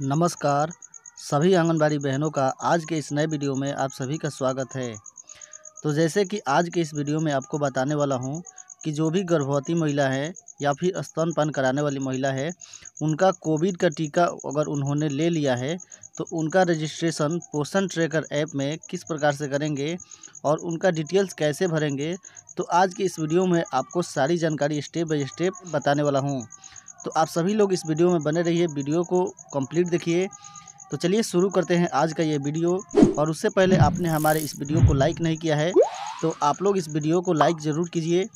नमस्कार सभी आंगनबाड़ी बहनों का आज के इस नए वीडियो में आप सभी का स्वागत है तो जैसे कि आज के इस वीडियो में आपको बताने वाला हूं कि जो भी गर्भवती महिला है या फिर स्तनपान कराने वाली महिला है उनका कोविड का टीका अगर उन्होंने ले लिया है तो उनका रजिस्ट्रेशन पोषण ट्रैकर ऐप में किस प्रकार से करेंगे और उनका डिटेल्स कैसे भरेंगे तो आज की इस वीडियो में आपको सारी जानकारी स्टेप बाई स्टेप बताने वाला हूँ तो आप सभी लोग इस वीडियो में बने रहिए वीडियो को कंप्लीट देखिए तो चलिए शुरू करते हैं आज का ये वीडियो और उससे पहले आपने हमारे इस वीडियो को लाइक नहीं किया है तो आप लोग इस वीडियो को लाइक ज़रूर कीजिए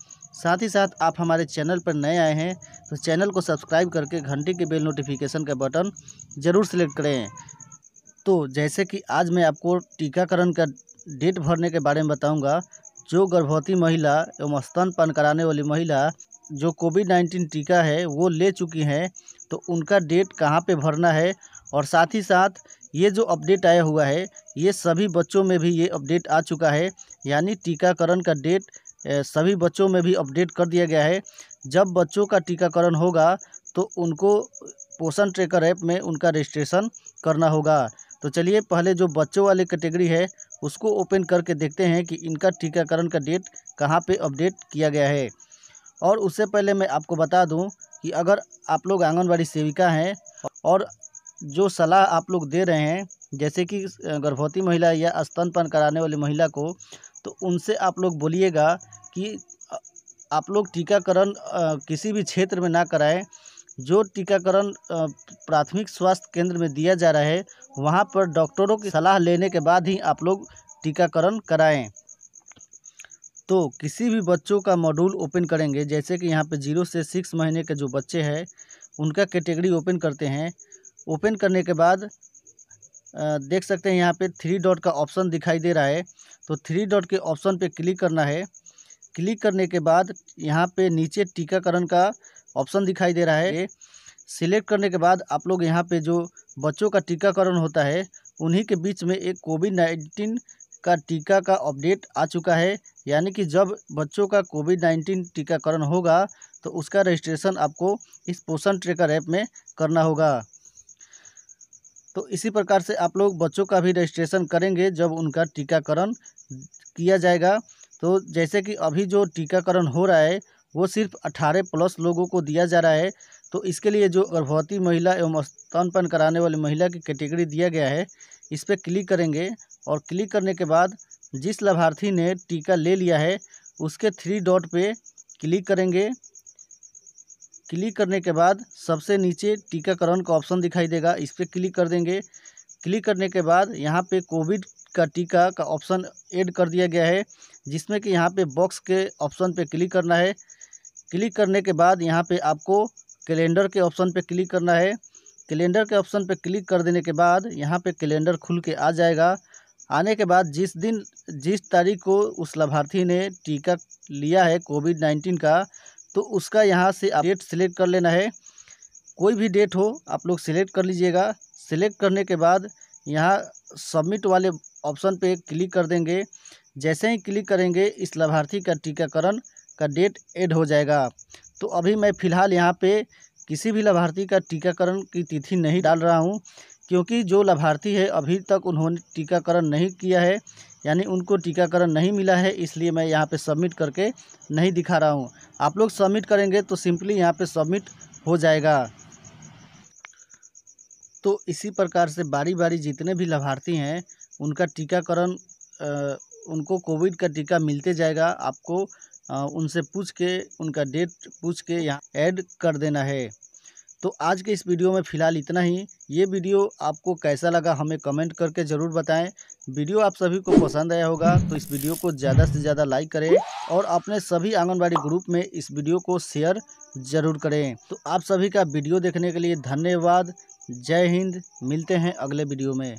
साथ ही साथ आप हमारे चैनल पर नए आए हैं तो चैनल को सब्सक्राइब करके घंटे के बेल नोटिफिकेशन का बटन ज़रूर सेलेक्ट करें तो जैसे कि आज मैं आपको टीकाकरण का डेट भरने के बारे में बताऊंगा जो गर्भवती महिला एवं स्तनपान कराने वाली महिला जो कोविड नाइन्टीन टीका है वो ले चुकी हैं तो उनका डेट कहाँ पे भरना है और साथ ही साथ ये जो अपडेट आया हुआ है ये सभी बच्चों में भी ये अपडेट आ चुका है यानी टीकाकरण का डेट सभी बच्चों में भी अपडेट कर दिया गया है जब बच्चों का टीकाकरण होगा तो उनको पोषण ट्रेकर ऐप में उनका रजिस्ट्रेशन करना होगा तो चलिए पहले जो बच्चों वाले कैटेगरी है उसको ओपन करके देखते हैं कि इनका टीकाकरण का डेट कहाँ पे अपडेट किया गया है और उससे पहले मैं आपको बता दूं कि अगर आप लोग आंगनबाड़ी सेविका हैं और जो सलाह आप लोग दे रहे हैं जैसे कि गर्भवती महिला या स्तनपान कराने वाली महिला को तो उनसे आप लोग बोलिएगा कि आप लोग टीकाकरण किसी भी क्षेत्र में ना कराएं जो टीकाकरण प्राथमिक स्वास्थ्य केंद्र में दिया जा रहा है वहाँ पर डॉक्टरों की सलाह लेने के बाद ही आप लोग टीकाकरण कराएं तो किसी भी बच्चों का मॉड्यूल ओपन करेंगे जैसे कि यहाँ पे जीरो से सिक्स महीने के जो बच्चे हैं उनका कैटेगरी ओपन करते हैं ओपन करने के बाद देख सकते हैं यहाँ पे थ्री डॉट का ऑप्शन दिखाई दे रहा है तो थ्री डॉट के ऑप्शन पे क्लिक करना है क्लिक करने के बाद यहाँ पे नीचे टीकाकरण का ऑप्शन दिखाई दे रहा है सिलेक्ट करने के बाद आप लोग यहाँ पे जो बच्चों का टीकाकरण होता है उन्हीं के बीच में एक कोविड नाइन्टीन का टीका का अपडेट आ चुका है यानी कि जब बच्चों का कोविड नाइन्टीन टीकाकरण होगा तो उसका रजिस्ट्रेशन आपको इस पोषण ट्रेकर ऐप में करना होगा तो इसी प्रकार से आप लोग बच्चों का भी रजिस्ट्रेशन करेंगे जब उनका टीकाकरण किया जाएगा तो जैसे कि अभी जो टीकाकरण हो रहा है वो सिर्फ 18 प्लस लोगों को दिया जा रहा है तो इसके लिए जो गर्भवती महिला एवं स्तनपान कराने वाली महिला की कैटेगरी दिया गया है इस पर क्लिक करेंगे और क्लिक करने के बाद जिस लाभार्थी ने टीका ले लिया है उसके थ्री डॉट पे क्लिक करेंगे क्लिक करने के बाद सबसे नीचे टीकाकरण का ऑप्शन दिखाई देगा इस पर क्लिक कर देंगे क्लिक करने के बाद यहाँ पे कोविड का टीका का ऑप्शन ऐड कर दिया गया है जिसमें कि यहाँ पे बॉक्स के ऑप्शन पे क्लिक करना है क्लिक करने के बाद यहाँ पे आपको कैलेंडर के ऑप्शन पे क्लिक करना है कैलेंडर के ऑप्शन पर क्लिक कर देने के बाद यहाँ पे कैलेंडर खुल के आ जाएगा आने के बाद जिस दिन जिस तारीख को उस लाभार्थी ने टीका लिया है कोविड नाइन्टीन का तो उसका यहाँ से डेट सिलेक्ट कर लेना है कोई भी डेट हो आप लोग सिलेक्ट कर लीजिएगा सिलेक्ट करने के बाद यहाँ सबमिट वाले ऑप्शन पे क्लिक कर देंगे जैसे ही क्लिक करेंगे इस लाभार्थी का टीकाकरण का डेट ऐड हो जाएगा तो अभी मैं फ़िलहाल यहाँ पे किसी भी लाभार्थी का टीकाकरण की तिथि नहीं डाल रहा हूँ क्योंकि जो लाभार्थी है अभी तक उन्होंने टीकाकरण नहीं किया है यानी उनको टीकाकरण नहीं मिला है इसलिए मैं यहाँ पे सबमिट करके नहीं दिखा रहा हूँ आप लोग सबमिट करेंगे तो सिंपली यहाँ पे सबमिट हो जाएगा तो इसी प्रकार से बारी बारी जितने भी लाभार्थी हैं उनका टीकाकरण उनको कोविड का टीका मिलते जाएगा आपको उनसे पूछ के उनका डेट पूछ के यहाँ ऐड कर देना है तो आज के इस वीडियो में फ़िलहाल इतना ही ये वीडियो आपको कैसा लगा हमें कमेंट करके ज़रूर बताएं वीडियो आप सभी को पसंद आया होगा तो इस वीडियो को ज़्यादा से ज़्यादा लाइक करें और अपने सभी आंगनबाड़ी ग्रुप में इस वीडियो को शेयर ज़रूर करें तो आप सभी का वीडियो देखने के लिए धन्यवाद जय हिंद मिलते हैं अगले वीडियो में